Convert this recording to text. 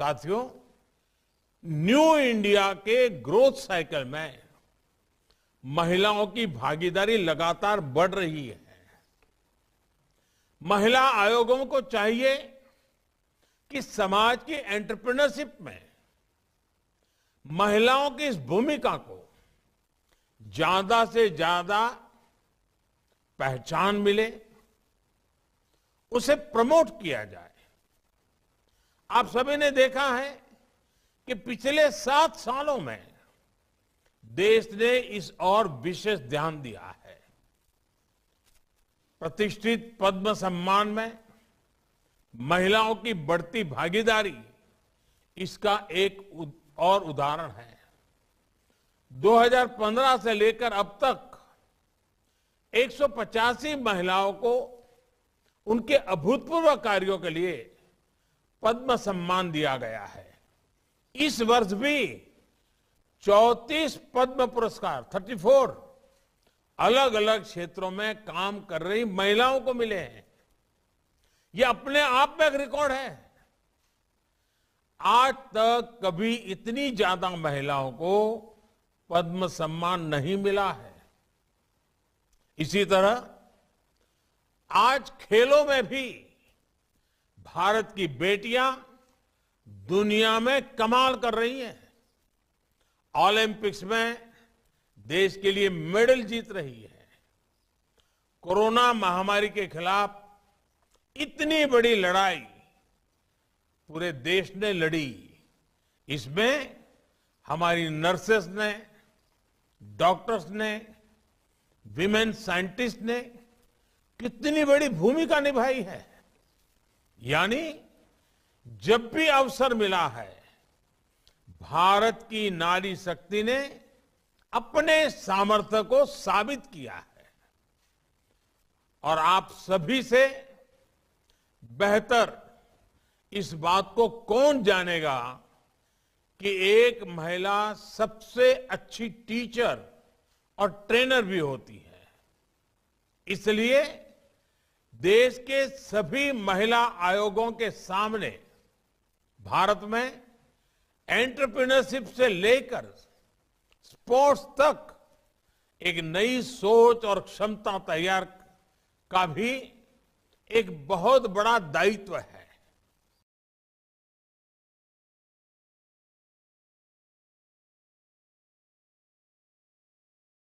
साथियों new India के growth cycle में महिलाओं की भागीदारी लगातार बढ़ रही है महिला आयोगों को चाहिए कि समाज की एंटरप्रेन्योरशिप में महिलाओं की इस भूमिका को ज्यादा से ज्यादा पहचान मिले उसे प्रमोट किया जाए आप सभी ने देखा है कि पिछले सात सालों में देश ने इस और विशेष ध्यान दिया है प्रतिष्ठित पद्म सम्मान में महिलाओं की बढ़ती भागीदारी इसका एक और उदाहरण है 2015 से लेकर अब तक एक महिलाओं को उनके अभूतपूर्व कार्यों के लिए पद्म सम्मान दिया गया है इस वर्ष भी 34 पद्म पुरस्कार 34 अलग अलग क्षेत्रों में काम कर रही महिलाओं को मिले हैं यह अपने आप में एक रिकॉर्ड है आज तक कभी इतनी ज्यादा महिलाओं को पद्म सम्मान नहीं मिला है इसी तरह आज खेलों में भी भारत की बेटियां दुनिया में कमाल कर रही हैं ओलंपिक्स में देश के लिए मेडल जीत रही है कोरोना महामारी के खिलाफ इतनी बड़ी लड़ाई पूरे देश ने लड़ी इसमें हमारी नर्सेस ने डॉक्टर्स ने विमेन साइंटिस्ट ने कितनी बड़ी भूमिका निभाई है यानी जब भी अवसर मिला है भारत की नारी शक्ति ने अपने सामर्थ्य को साबित किया है और आप सभी से बेहतर इस बात को कौन जानेगा कि एक महिला सबसे अच्छी टीचर और ट्रेनर भी होती है इसलिए देश के सभी महिला आयोगों के सामने भारत में एंटरप्रेन्योरशिप से लेकर स्पोर्ट्स तक एक नई सोच और क्षमता तैयार का भी एक बहुत बड़ा दायित्व है